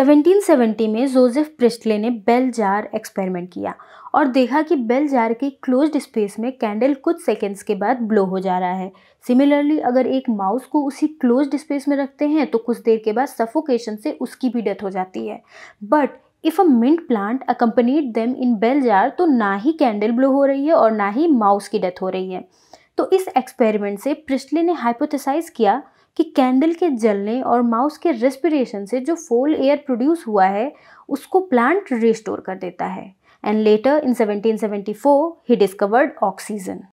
1770 में Joseph Priestley ने bell jar experiment किया और देखा कि बेल जार के क्लोज्ड स्पेस में कैंडल कुछ सेकेंड्स के बाद ब्लो हो जा रहा है सिमिलरली अगर एक माउस को उसी क्लोज्ड स्पेस में रखते हैं तो कुछ देर के बाद सफोकेशन से उसकी भी डेथ हो जाती है but if a mint plant accompanied them in bell jar तो ना ही कैंडल ब्लो हो रही है और ना ही माउस की डेथ हो रही है तो इस एक्सपेरिमेंट से प्रिस्टले ने हाइपोथेसाइज किया कि कैंडल के जलने और माउस के रेस्पिरेशन से जो फोल एयर प्रोड्यूस हुआ है उसको प्लांट रिस्टोर कर देता है एंड लेटर इन 1774 ही डिस्कवर्ड ऑक्सीजन